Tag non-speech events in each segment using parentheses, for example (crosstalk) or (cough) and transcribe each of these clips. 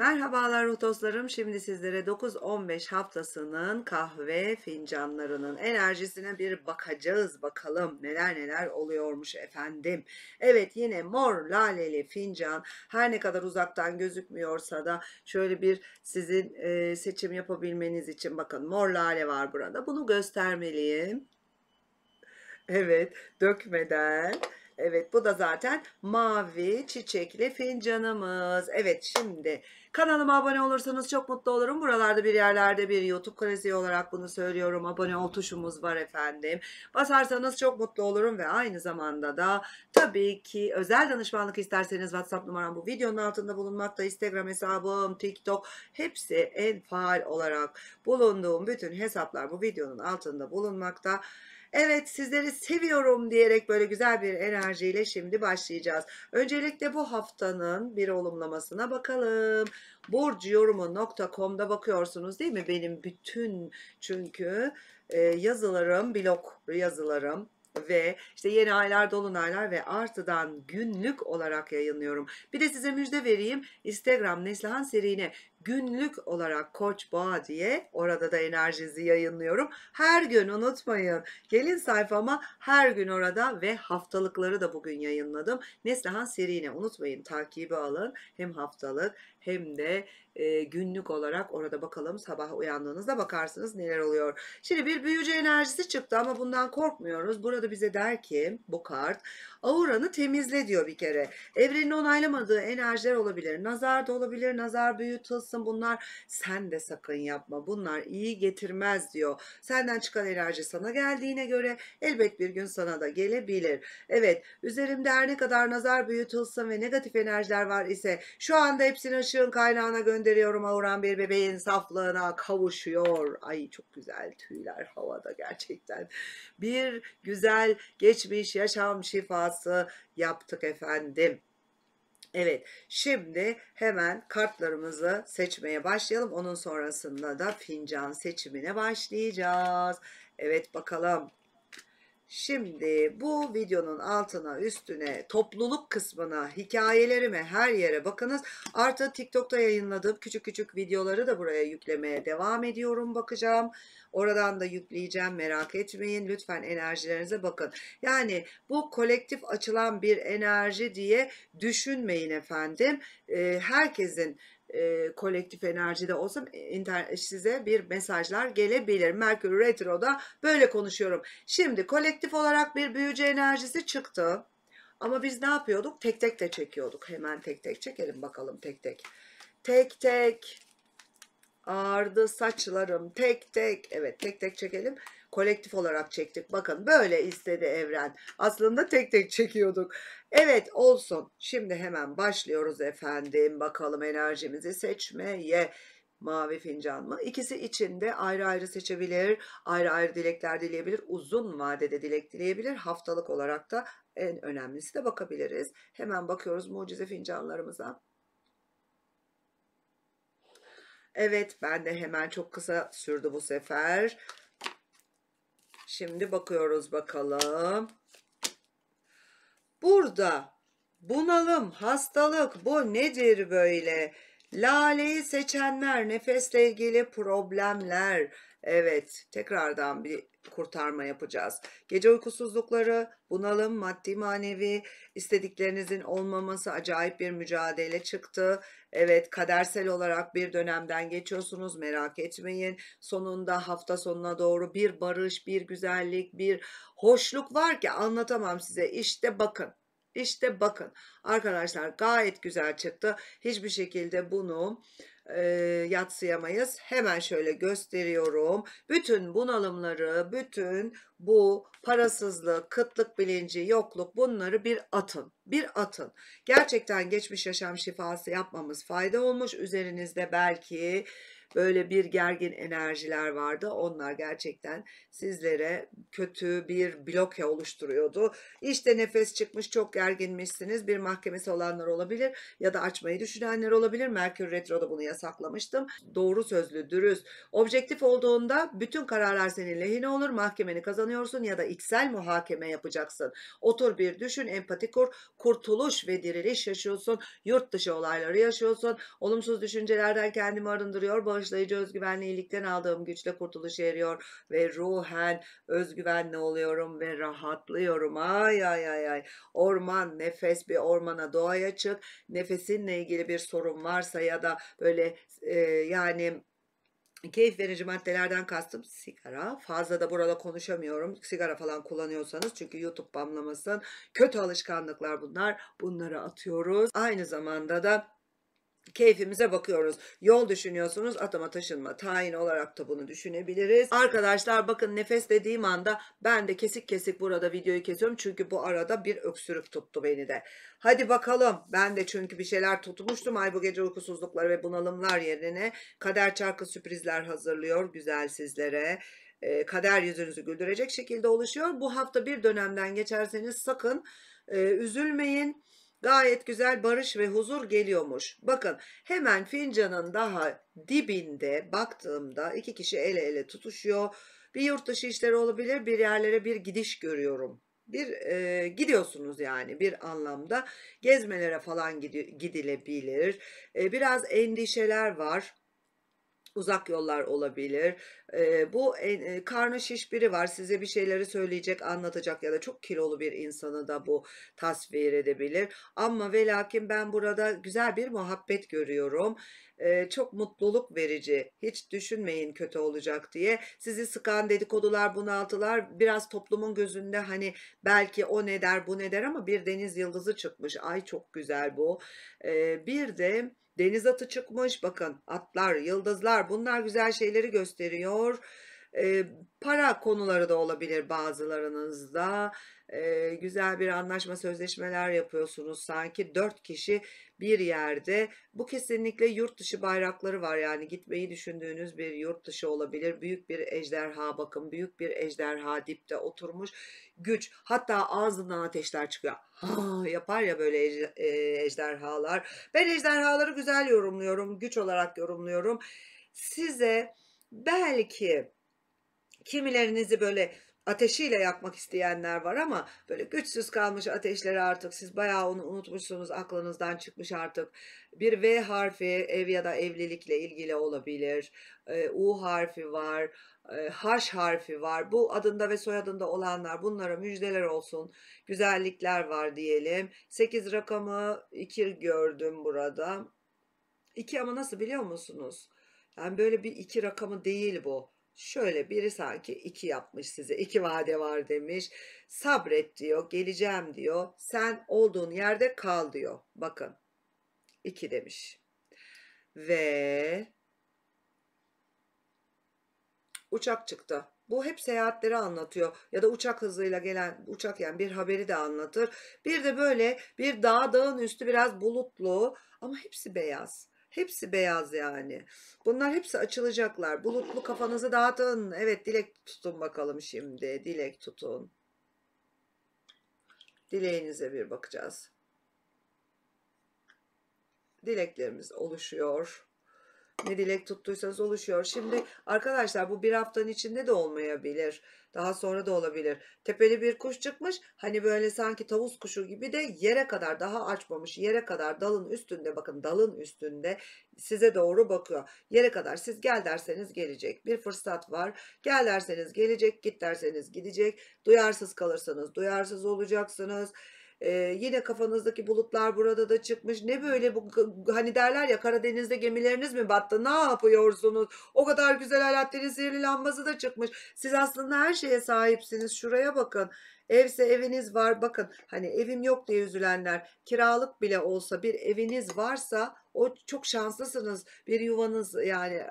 Merhabalar Rotoslarım. Şimdi sizlere 9-15 haftasının kahve fincanlarının enerjisine bir bakacağız. Bakalım neler neler oluyormuş efendim. Evet yine mor laleli fincan her ne kadar uzaktan gözükmüyorsa da şöyle bir sizin e, seçim yapabilmeniz için bakın mor lale var burada. Bunu göstermeliyim. Evet dökmeden Evet bu da zaten mavi çiçekli fincanımız. Evet şimdi kanalıma abone olursanız çok mutlu olurum. Buralarda bir yerlerde bir YouTube kanalisi olarak bunu söylüyorum. Abone ol tuşumuz var efendim. Basarsanız çok mutlu olurum ve aynı zamanda da tabii ki özel danışmanlık isterseniz WhatsApp numaram bu videonun altında bulunmakta. Instagram hesabım, TikTok hepsi en faal olarak bulunduğum bütün hesaplar bu videonun altında bulunmakta. Evet sizleri seviyorum diyerek böyle güzel bir enerjiyle şimdi başlayacağız. Öncelikle bu haftanın bir olumlamasına bakalım. Burcyorumu.com'da bakıyorsunuz değil mi? Benim bütün çünkü e, yazılarım, blog yazılarım, ve işte yeni aylar, dolunaylar ve artıdan günlük olarak yayınlıyorum. Bir de size müjde vereyim. Instagram Neslihan serine günlük olarak Koç Boğa diye orada da enerjinizi yayınlıyorum. Her gün unutmayın. Gelin sayfama her gün orada ve haftalıkları da bugün yayınladım. Neslihan Serine unutmayın takibi alın. Hem haftalık hem de e, günlük olarak orada bakalım sabah uyandığınızda bakarsınız neler oluyor. Şimdi bir büyücü enerjisi çıktı ama bundan korkmuyoruz. Burada bize der ki bu kart Auranı temizle diyor bir kere. Evrenin onaylamadığı enerjiler olabilir. Nazar da olabilir. Nazar büyütülsün bunlar. Sen de sakın yapma. Bunlar iyi getirmez diyor. Senden çıkan enerji sana geldiğine göre elbet bir gün sana da gelebilir. Evet üzerimde her ne kadar nazar büyütülsün ve negatif enerjiler var ise şu anda hepsini ışığın kaynağına gönderiyorum. Auran bir bebeğin saflığına kavuşuyor. Ay çok güzel tüyler havada gerçekten. Bir güzel geçmiş yaşam şifası duası yaptık efendim. Evet şimdi hemen kartlarımızı seçmeye başlayalım. Onun sonrasında da fincan seçimine başlayacağız. Evet bakalım Şimdi bu videonun altına üstüne topluluk kısmına hikayelerime her yere bakınız. Artı TikTok'ta yayınladığım küçük küçük videoları da buraya yüklemeye devam ediyorum bakacağım. Oradan da yükleyeceğim merak etmeyin. Lütfen enerjilerinize bakın. Yani bu kolektif açılan bir enerji diye düşünmeyin efendim. Ee, herkesin e, kolektif enerjide olsa inter, size bir mesajlar gelebilir. Merkür Retro'da böyle konuşuyorum. Şimdi kolektif olarak bir büyücü enerjisi çıktı. Ama biz ne yapıyorduk? Tek tek de çekiyorduk. Hemen tek tek çekelim bakalım tek tek. Tek tek ağırdı saçlarım tek tek. Evet tek tek çekelim kolektif olarak çektik. Bakın böyle istedi evren. Aslında tek tek çekiyorduk. Evet olsun. Şimdi hemen başlıyoruz efendim. Bakalım enerjimizi seçmeye mavi fincan mı? İkisi içinde ayrı ayrı seçebilir, ayrı ayrı dilekler dileyebilir, uzun vadede dilek dileyebilir. Haftalık olarak da en önemlisi de bakabiliriz. Hemen bakıyoruz mucize fincanlarımıza. Evet ben de hemen çok kısa sürdü bu sefer. Şimdi bakıyoruz bakalım. Burada bunalım, hastalık bu nedir böyle? Laleyi seçenler, nefesle ilgili problemler. Evet, tekrardan bir kurtarma yapacağız. Gece uykusuzlukları, bunalım, maddi manevi, istediklerinizin olmaması acayip bir mücadele çıktı. Evet kadersel olarak bir dönemden geçiyorsunuz merak etmeyin. Sonunda hafta sonuna doğru bir barış, bir güzellik, bir hoşluk var ki anlatamam size. İşte bakın. İşte bakın arkadaşlar gayet güzel çıktı. Hiçbir şekilde bunu e, yatsıyamayız. Hemen şöyle gösteriyorum. Bütün bunalımları, bütün bu parasızlık, kıtlık bilinci, yokluk bunları bir atın. Bir atın. Gerçekten geçmiş yaşam şifası yapmamız fayda olmuş. Üzerinizde belki böyle bir gergin enerjiler vardı. Onlar gerçekten sizlere kötü bir bloke oluşturuyordu. İşte nefes çıkmış çok gerginmişsiniz. Bir mahkemesi olanlar olabilir ya da açmayı düşünenler olabilir. Merkür Retro'da bunu yasaklamıştım. Doğru sözlü, dürüst, objektif olduğunda bütün kararlar senin lehine olur. Mahkemeni kazanıyorsun ya da içsel muhakeme yapacaksın. Otur bir düşün, empati kur, kurtuluş ve diriliş yaşıyorsun. Yurt dışı olayları yaşıyorsun. Olumsuz düşüncelerden kendimi arındırıyor, bağış bağışlayıcı özgüvenli iyilikten aldığım güçle kurtuluş eriyor ve ruhen özgüvenli oluyorum ve rahatlıyorum. Ay ay ay ay. Orman nefes bir ormana doğaya çık. Nefesinle ilgili bir sorun varsa ya da böyle e, yani keyif verici maddelerden kastım sigara. Fazla da burada konuşamıyorum. Sigara falan kullanıyorsanız çünkü YouTube bamlamasın. Kötü alışkanlıklar bunlar. Bunları atıyoruz. Aynı zamanda da keyfimize bakıyoruz. Yol düşünüyorsunuz atama taşınma tayin olarak da bunu düşünebiliriz. Arkadaşlar bakın nefes dediğim anda ben de kesik kesik burada videoyu kesiyorum. Çünkü bu arada bir öksürük tuttu beni de. Hadi bakalım ben de çünkü bir şeyler tutmuştum. Ay bu gece uykusuzlukları ve bunalımlar yerine kader çarkı sürprizler hazırlıyor güzel sizlere e, kader yüzünüzü güldürecek şekilde oluşuyor. Bu hafta bir dönemden geçerseniz sakın e, üzülmeyin. Gayet güzel barış ve huzur geliyormuş. Bakın hemen fincanın daha dibinde baktığımda iki kişi ele ele tutuşuyor. Bir yurt dışı işleri olabilir bir yerlere bir gidiş görüyorum. Bir e, gidiyorsunuz yani bir anlamda gezmelere falan gidilebilir. E, biraz endişeler var uzak yollar olabilir. E, bu e, karnı şiş biri var size bir şeyleri söyleyecek anlatacak ya da çok kilolu bir insanı da bu tasvir edebilir. Ama ve lakin ben burada güzel bir muhabbet görüyorum çok mutluluk verici. Hiç düşünmeyin kötü olacak diye. Sizi sıkan dedikodular, bunaltılar biraz toplumun gözünde hani belki o ne der bu ne der ama bir deniz yıldızı çıkmış. Ay çok güzel bu. bir de deniz atı çıkmış. Bakın atlar, yıldızlar bunlar güzel şeyleri gösteriyor e, para konuları da olabilir bazılarınızda. E, güzel bir anlaşma sözleşmeler yapıyorsunuz sanki dört kişi bir yerde. Bu kesinlikle yurt dışı bayrakları var yani gitmeyi düşündüğünüz bir yurt dışı olabilir. Büyük bir ejderha bakın büyük bir ejderha dipte oturmuş güç hatta ağzından ateşler çıkıyor. Ha, ah, yapar ya böyle ejderhalar. Ben ejderhaları güzel yorumluyorum güç olarak yorumluyorum. Size belki Kimilerinizi böyle ateşiyle yakmak isteyenler var ama böyle güçsüz kalmış ateşleri artık siz bayağı onu unutmuşsunuz aklınızdan çıkmış artık bir V harfi ev ya da evlilikle ilgili olabilir e, U harfi var e, H harfi var bu adında ve soyadında olanlar bunlara müjdeler olsun güzellikler var diyelim 8 rakamı 2 gördüm burada 2 ama nasıl biliyor musunuz yani böyle bir iki rakamı değil bu Şöyle biri sanki iki yapmış size. iki vade var demiş. Sabret diyor. Geleceğim diyor. Sen olduğun yerde kal diyor. Bakın. iki demiş. Ve uçak çıktı. Bu hep seyahatleri anlatıyor ya da uçak hızıyla gelen uçak yani bir haberi de anlatır. Bir de böyle bir dağ dağın üstü biraz bulutlu ama hepsi beyaz. Hepsi beyaz yani. Bunlar hepsi açılacaklar. Bulutlu kafanızı dağıtın. Evet dilek tutun bakalım şimdi. Dilek tutun. Dileğinize bir bakacağız. Dileklerimiz oluşuyor ne dilek tuttuysanız oluşuyor. Şimdi arkadaşlar bu bir haftanın içinde de olmayabilir. Daha sonra da olabilir. Tepeli bir kuş çıkmış. Hani böyle sanki tavus kuşu gibi de yere kadar daha açmamış. Yere kadar dalın üstünde bakın dalın üstünde size doğru bakıyor. Yere kadar siz gel derseniz gelecek. Bir fırsat var. Gel derseniz gelecek. Git derseniz gidecek. Duyarsız kalırsanız duyarsız olacaksınız. Ee, yine kafanızdaki bulutlar burada da çıkmış. Ne böyle bu hani derler ya Karadeniz'de gemileriniz mi battı? Ne yapıyorsunuz? O kadar güzel Alaaddin'in sihirli lambası da çıkmış. Siz aslında her şeye sahipsiniz. Şuraya bakın. Evse eviniz var bakın hani evim yok diye üzülenler kiralık bile olsa bir eviniz varsa o çok şanslısınız bir yuvanız yani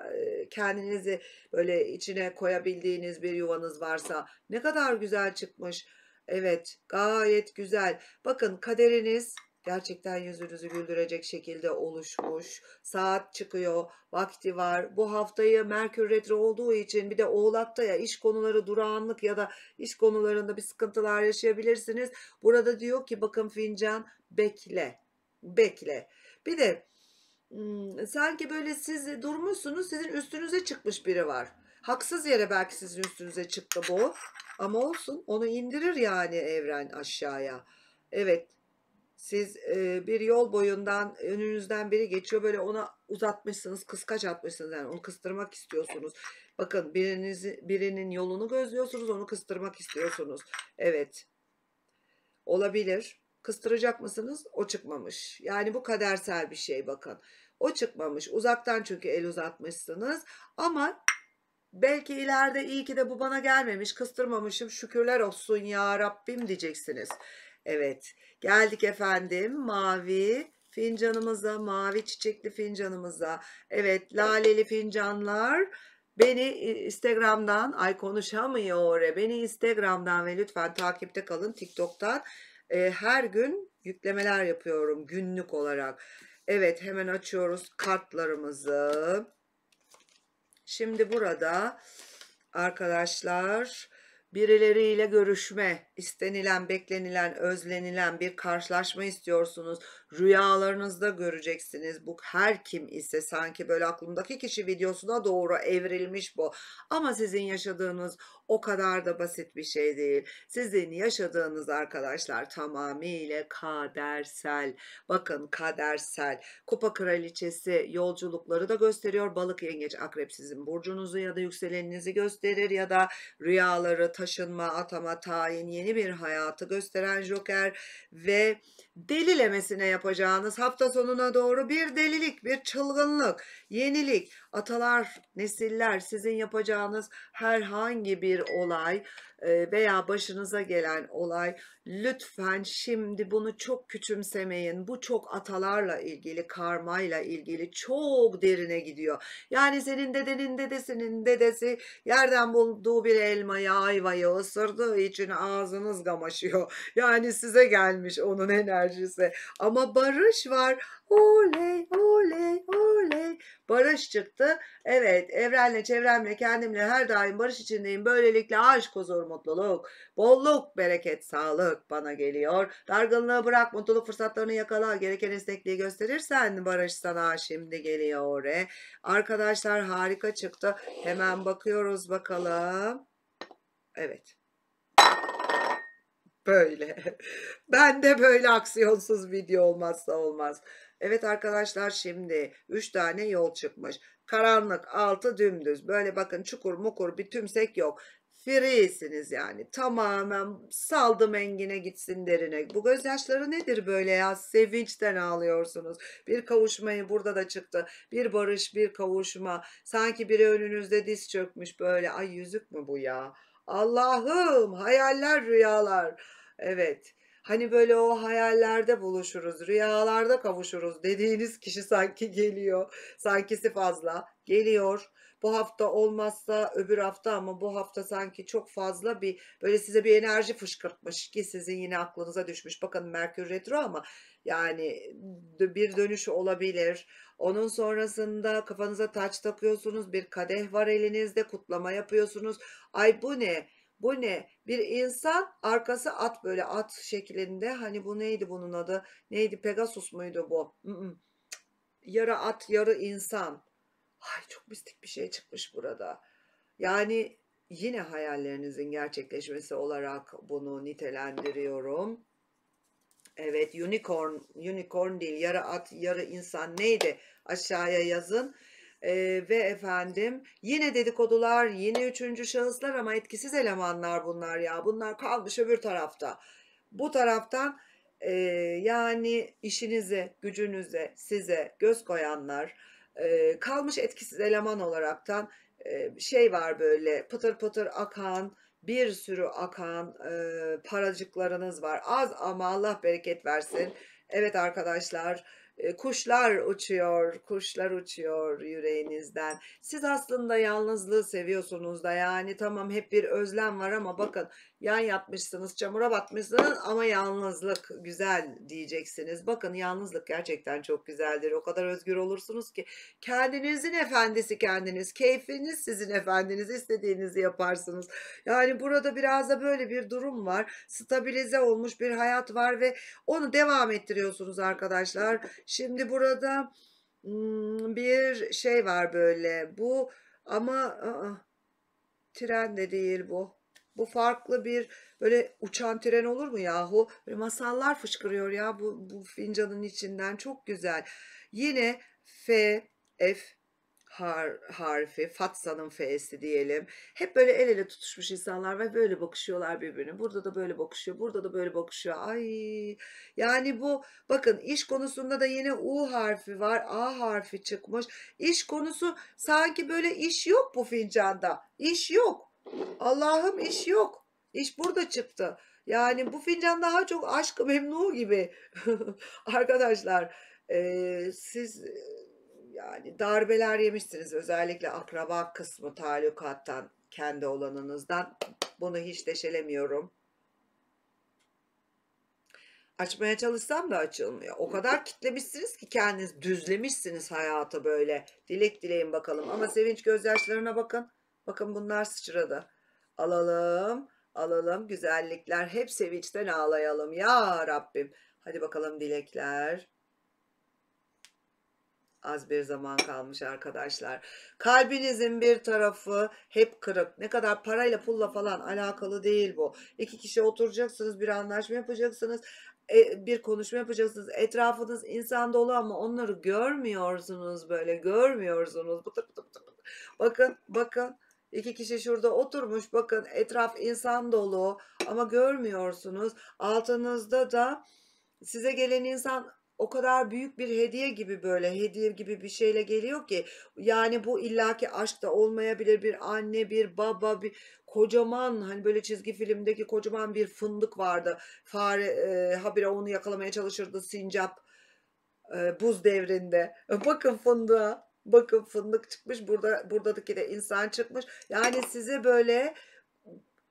kendinizi böyle içine koyabildiğiniz bir yuvanız varsa ne kadar güzel çıkmış Evet gayet güzel. Bakın kaderiniz gerçekten yüzünüzü güldürecek şekilde oluşmuş. Saat çıkıyor, vakti var. Bu haftayı Merkür retro olduğu için bir de Oğlak'ta ya iş konuları durağanlık ya da iş konularında bir sıkıntılar yaşayabilirsiniz. Burada diyor ki bakın fincan bekle. Bekle. Bir de sanki böyle siz durmuşsunuz sizin üstünüze çıkmış biri var. Haksız yere belki sizin üstünüze çıktı bu. Ama olsun onu indirir yani evren aşağıya. Evet siz e, bir yol boyundan önünüzden biri geçiyor böyle ona uzatmışsınız kıskaç atmışsınız yani onu kıstırmak istiyorsunuz. Bakın biriniz birinin yolunu gözlüyorsunuz onu kıstırmak istiyorsunuz. Evet olabilir kıstıracak mısınız o çıkmamış yani bu kadersel bir şey bakın. O çıkmamış uzaktan çünkü el uzatmışsınız ama Belki ileride iyi ki de bu bana gelmemiş, kıstırmamışım. Şükürler olsun ya Rabbim diyeceksiniz. Evet. Geldik efendim. Mavi fincanımıza, mavi çiçekli fincanımıza. Evet, laleli fincanlar. Beni e, Instagram'dan, ay konuşamıyor re, beni Instagram'dan ve lütfen takipte kalın TikTok'tan. E, her gün yüklemeler yapıyorum günlük olarak. Evet hemen açıyoruz kartlarımızı. Şimdi burada arkadaşlar birileriyle görüşme, istenilen, beklenilen, özlenilen bir karşılaşma istiyorsunuz. Rüyalarınızda göreceksiniz. Bu her kim ise sanki böyle aklımdaki kişi videosuna doğru evrilmiş bu. Ama sizin yaşadığınız o kadar da basit bir şey değil. Sizin yaşadığınız arkadaşlar tamamıyla kadersel. Bakın kadersel. Kupa kraliçesi yolculukları da gösteriyor. Balık, yengeç, akrep sizin burcunuzu ya da yükseleninizi gösterir ya da rüyaları, taşınma, atama, tayin, yeni bir hayatı gösteren joker ve delilemesine yapacağınız hafta sonuna doğru bir delilik, bir çılgınlık, yenilik, Atalar, nesiller sizin yapacağınız herhangi bir olay veya başınıza gelen olay lütfen şimdi bunu çok küçümsemeyin. Bu çok atalarla ilgili, karmayla ilgili çok derine gidiyor. Yani senin dedenin dedesinin dedesi yerden bulduğu bir elmayı, ayvayı ısırdığı için ağzınız gamaşıyor. Yani size gelmiş onun enerjisi. Ama barış var. Oley, oley barış çıktı. Evet evrenle çevremle kendimle her daim barış içindeyim. Böylelikle aşk, huzur, mutluluk, bolluk, bereket, sağlık bana geliyor. Dargınlığı bırak mutluluk fırsatlarını yakala. Gereken esnekliği gösterirsen barış sana şimdi geliyor. E. Arkadaşlar harika çıktı. Hemen bakıyoruz bakalım. Evet böyle. (laughs) Ben de böyle aksiyonsuz video olmazsa olmaz. Evet arkadaşlar şimdi 3 tane yol çıkmış. Karanlık altı dümdüz. Böyle bakın çukur mukur bir tümsek yok. Free'siniz yani tamamen saldım engine gitsin derine. Bu gözyaşları nedir böyle ya? Sevinçten ağlıyorsunuz. Bir kavuşmayı burada da çıktı. Bir barış bir kavuşma. Sanki biri önünüzde diz çökmüş böyle. Ay yüzük mü bu ya? Allah'ım hayaller rüyalar. Evet Hani böyle o hayallerde buluşuruz, rüyalarda kavuşuruz dediğiniz kişi sanki geliyor. Sankisi fazla geliyor. Bu hafta olmazsa öbür hafta ama bu hafta sanki çok fazla bir böyle size bir enerji fışkırtmış ki sizin yine aklınıza düşmüş. Bakın Merkür retro ama yani bir dönüş olabilir. Onun sonrasında kafanıza taç takıyorsunuz, bir kadeh var elinizde, kutlama yapıyorsunuz. Ay bu ne? Bu ne? Bir insan arkası at böyle at şeklinde. Hani bu neydi bunun adı? Neydi? Pegasus muydu bu? yarı at yarı insan. Ay çok mistik bir şey çıkmış burada. Yani yine hayallerinizin gerçekleşmesi olarak bunu nitelendiriyorum. Evet unicorn, unicorn değil yarı at yarı insan neydi aşağıya yazın e, ve efendim yine dedikodular yine üçüncü şahıslar ama etkisiz elemanlar bunlar ya bunlar kalmış öbür tarafta bu taraftan e, yani işinize gücünüze size göz koyanlar e, kalmış etkisiz eleman olaraktan e, şey var böyle pıtır pıtır akan bir sürü akan e, paracıklarınız var az ama Allah bereket versin evet arkadaşlar kuşlar uçuyor, kuşlar uçuyor yüreğinizden. Siz aslında yalnızlığı seviyorsunuz da yani tamam hep bir özlem var ama bakın yan yatmışsınız, çamura batmışsınız ama yalnızlık güzel diyeceksiniz. Bakın yalnızlık gerçekten çok güzeldir. O kadar özgür olursunuz ki kendinizin efendisi kendiniz, keyfiniz sizin efendiniz, istediğinizi yaparsınız. Yani burada biraz da böyle bir durum var. Stabilize olmuş bir hayat var ve onu devam ettiriyorsunuz arkadaşlar Şimdi burada bir şey var böyle. Bu ama aa, ıı, tren de değil bu. Bu farklı bir böyle uçan tren olur mu yahu? Böyle masallar fışkırıyor ya bu, bu fincanın içinden. Çok güzel. Yine F, F har, harfi, Fatsa'nın F'si diyelim. Hep böyle el ele tutuşmuş insanlar ve böyle bakışıyorlar birbirine. Burada da böyle bakışıyor, burada da böyle bakışıyor. Ay yani bu bakın iş konusunda da yine U harfi var, A harfi çıkmış. İş konusu sanki böyle iş yok bu fincanda. İş yok. Allah'ım iş yok. İş burada çıktı. Yani bu fincan daha çok aşk memnu gibi. (laughs) Arkadaşlar e, siz yani darbeler yemişsiniz özellikle akraba kısmı talukattan kendi olanınızdan bunu hiç deşelemiyorum. Açmaya çalışsam da açılmıyor. O kadar kitlemişsiniz ki kendiniz düzlemişsiniz hayatı böyle. Dilek dileyin bakalım ama sevinç gözyaşlarına bakın. Bakın bunlar sıçradı. Alalım, alalım güzellikler hep sevinçten ağlayalım ya Rabbim. Hadi bakalım dilekler. Az bir zaman kalmış arkadaşlar. Kalbinizin bir tarafı hep kırık. Ne kadar parayla pulla falan alakalı değil bu. İki kişi oturacaksınız, bir anlaşma yapacaksınız e, bir konuşma yapacaksınız. Etrafınız insan dolu ama onları görmüyorsunuz böyle görmüyorsunuz. Bıtır bıtır bıtır. Bakın bakın iki kişi şurada oturmuş bakın etraf insan dolu ama görmüyorsunuz. Altınızda da size gelen insan o kadar büyük bir hediye gibi böyle hediye gibi bir şeyle geliyor ki yani bu illaki aşk da olmayabilir bir anne bir baba bir kocaman hani böyle çizgi filmdeki kocaman bir fındık vardı fare e, habire onu yakalamaya çalışırdı sincap e, buz devrinde (laughs) bakın fındığa bakın fındık çıkmış burada buradaki de insan çıkmış yani size böyle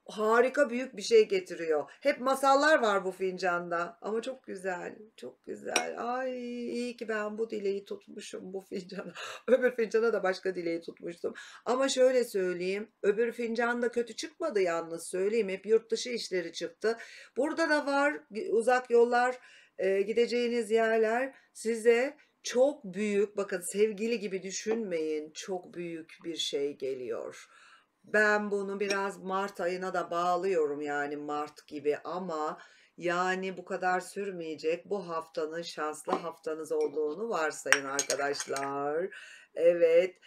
harika büyük bir şey getiriyor. Hep masallar var bu fincanda ama çok güzel, çok güzel. Ay iyi ki ben bu dileği tutmuşum bu fincana. (laughs) Öbür fincana da başka dileği tutmuştum. Ama şöyle söyleyeyim, öbür fincanda kötü çıkmadı yalnız söyleyeyim. Hep yurt dışı işleri çıktı. Burada da var uzak yollar, e, gideceğiniz yerler size çok büyük bakın sevgili gibi düşünmeyin çok büyük bir şey geliyor ben bunu biraz Mart ayına da bağlıyorum yani Mart gibi ama yani bu kadar sürmeyecek. Bu haftanın şanslı haftanız olduğunu varsayın arkadaşlar. Evet.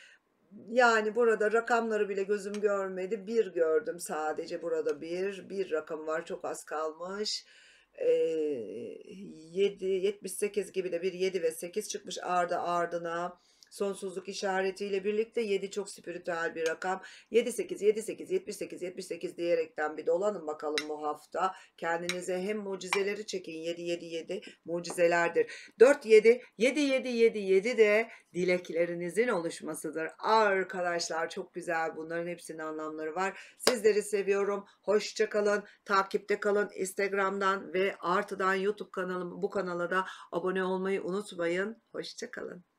Yani burada rakamları bile gözüm görmedi. Bir gördüm sadece burada bir. Bir rakam var çok az kalmış. Ee, 7, 78 gibi de bir 7 ve 8 çıkmış ardı ardına sonsuzluk işaretiyle birlikte 7 çok spiritüel bir rakam. 7 8 7 8 78 78 diyerekten bir dolanın bakalım bu hafta. Kendinize hem mucizeleri çekin. 7 7 7 mucizelerdir. 4 7 7 7 7 7 de dileklerinizin oluşmasıdır. Arkadaşlar çok güzel bunların hepsinin anlamları var. Sizleri seviyorum. Hoşça kalın. Takipte kalın. Instagram'dan ve artıdan YouTube kanalım bu kanala da abone olmayı unutmayın. Hoşça kalın.